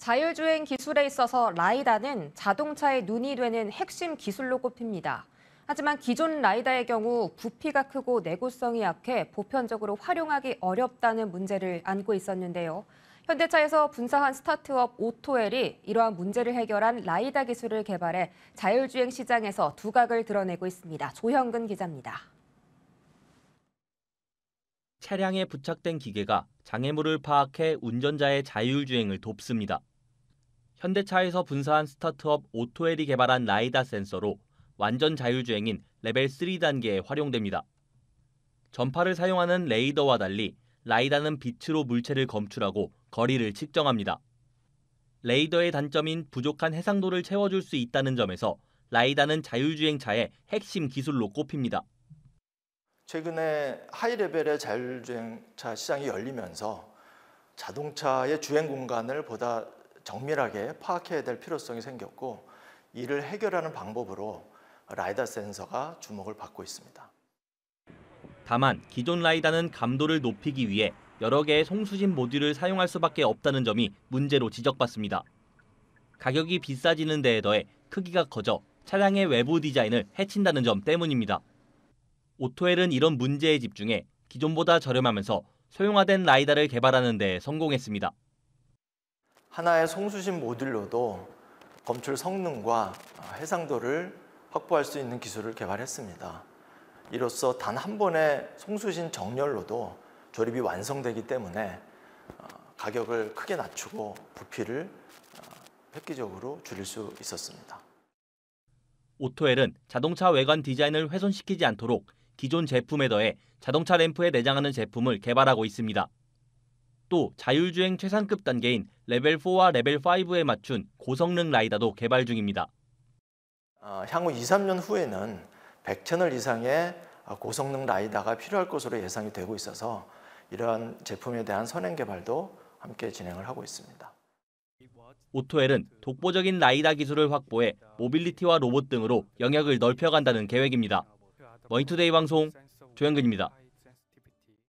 자율주행 기술에 있어서 라이다는 자동차의 눈이 되는 핵심 기술로 꼽힙니다. 하지만 기존 라이다의 경우 부피가 크고 내구성이 약해 보편적으로 활용하기 어렵다는 문제를 안고 있었는데요. 현대차에서 분사한 스타트업 오토엘이 이러한 문제를 해결한 라이다 기술을 개발해 자율주행 시장에서 두각을 드러내고 있습니다. 조형근 기자입니다. 차량에 부착된 기계가 장애물을 파악해 운전자의 자율주행을 돕습니다. 현대차에서 분사한 스타트업 오토엘이 개발한 라이다 센서로 완전 자율주행인 레벨 3 단계에 활용됩니다. 전파를 사용하는 레이더와 달리 라이다는 빛으로 물체를 검출하고 거리를 측정합니다. 레이더의 단점인 부족한 해상도를 채워줄 수 있다는 점에서 라이다는 자율주행차의 핵심 기술로 꼽힙니다. 최근에 하이레벨의 자율주행차 시장이 열리면서 자동차의 주행 공간을 보다 정밀하게 파악해야 될 필요성이 생겼고 이를 해결하는 방법으로 라이다 센서가 주목을 받고 있습니다. 다만 기존 라이다는 감도를 높이기 위해 여러 개의 송수신 모듈을 사용할 수밖에 없다는 점이 문제로 지적받습니다. 가격이 비싸지는 데에 더해 크기가 커져 차량의 외부 디자인을 해친다는 점 때문입니다. 오토엘은 이런 문제에 집중해 기존보다 저렴하면서 소형화된 라이다를 개발하는 데 성공했습니다. 하나의 송수신 모듈로도 검출 성능과 해상도를 확보할 수 있는 기술을 개발했습니다. 이로써 단 한 번의 송수신 정렬로도 조립이 완성되기 때문에 어, 가격을 크게 낮추고 부피를 어, 획기적으로 줄일 수 있었습니다. 오토엘은 자동차 외관 디자인을 훼손시키지 않도록 기존 제품에 더해 자동차 램프에 내장하는 제품을 개발하고 있습니다. 또 자율주행 최상급 단계인 레벨 4와 레벨 5에 맞춘 고성능 라이다도 개발 중입니다. 어, 향후 2, 3년 후에는 100채널 이상의 어, 고성능 라이다가 필요할 것으로 예상이 되고 있어서 이러한 제품에 대한 선행 개발도 함께 진행을 하고 있습니다. 오토엘은 독보적인 라이다 기술을 확보해 모빌리티와 로봇 등으로 영역을 넓혀간다는 계획입니다. 머니투데이 방송 조영근입니다.